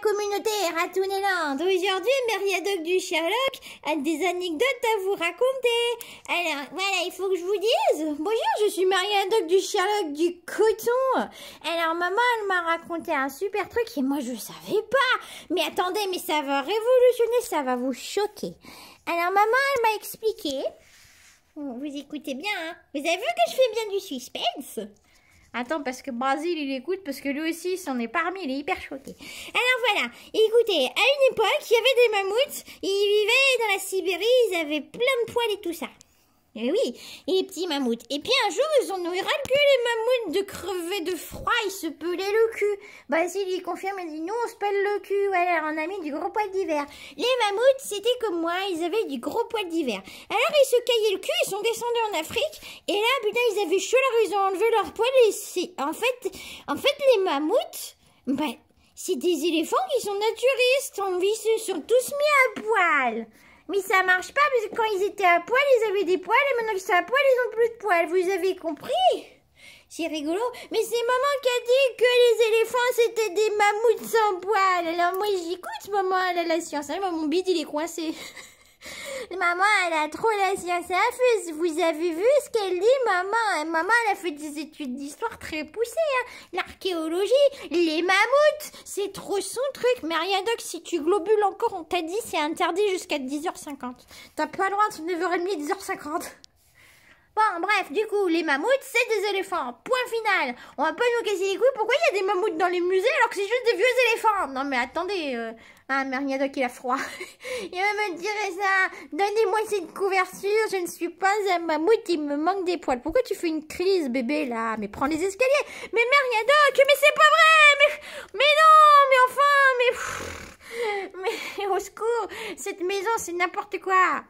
communauté Ratouneland. Aujourd'hui, doc du Sherlock a des anecdotes à vous raconter. Alors, voilà, il faut que je vous dise. Bonjour, je suis doc du Sherlock du Coton. Alors, maman, elle m'a raconté un super truc et moi, je savais pas. Mais attendez, mais ça va révolutionner, ça va vous choquer. Alors, maman, elle m'a expliqué. Vous écoutez bien, hein. Vous avez vu que je fais bien du suspense Attends, parce que Brazil il écoute, parce que lui aussi, il s'en est parmi, il est hyper choqué. Alors voilà, écoutez, à une époque, il y avait des mammouths, ils vivaient dans la Sibérie, ils avaient plein de poils et tout ça. Eh oui, les petits mammouths. Et puis un jour, ils en eu que les mammouths de crever de froid, ils se pelaient le cul. Basile, il confirme, il dit, nous, on se pèle le cul. Alors, on a mis du gros poil d'hiver. Les mammouths, c'était comme moi, ils avaient du gros poil d'hiver. Alors, ils se caillaient le cul, ils sont descendus en Afrique. Et là, putain, ils avaient chaud, alors ils ont enlevé leur poil. Et c'est, en fait, en fait, les mammouths, bah, c'est des éléphants qui sont naturistes. On vit, ils se sont tous mis à poil. Mais ça marche pas, parce que quand ils étaient à poil, ils avaient des poils, et maintenant qu'ils sont à poil, ils ont plus de poils. Vous avez compris C'est rigolo. Mais c'est maman qui a dit que les éléphants, c'était des mammouths sans poils. Alors moi, j'écoute, maman, à la science. Hein, mon bide, il est coincé. maman, elle a trop la science fuse, Vous avez vu ce qu'elle dit, maman Maman, elle a fait des études d'histoire très poussées. Hein. L'archéologie, les mammouths, c'est trop son truc. d'oc si tu globules encore, on t'a dit, c'est interdit jusqu'à 10h50. T'as pas loin, de 9h30, 10h50. Bref, du coup, les mammouths, c'est des éléphants. Point final. On va pas nous casser les couilles. Pourquoi il y a des mammouths dans les musées alors que c'est juste des vieux éléphants Non, mais attendez. Ah, Mariadoc, il a froid. il va me dire ça. Donnez-moi cette couverture. Je ne suis pas un mammouth. Il me manque des poils. Pourquoi tu fais une crise, bébé, là Mais prends les escaliers. Mais Mariadoc, mais c'est pas vrai. Mais, mais non, mais enfin, mais. Mais au secours, cette maison, c'est n'importe quoi.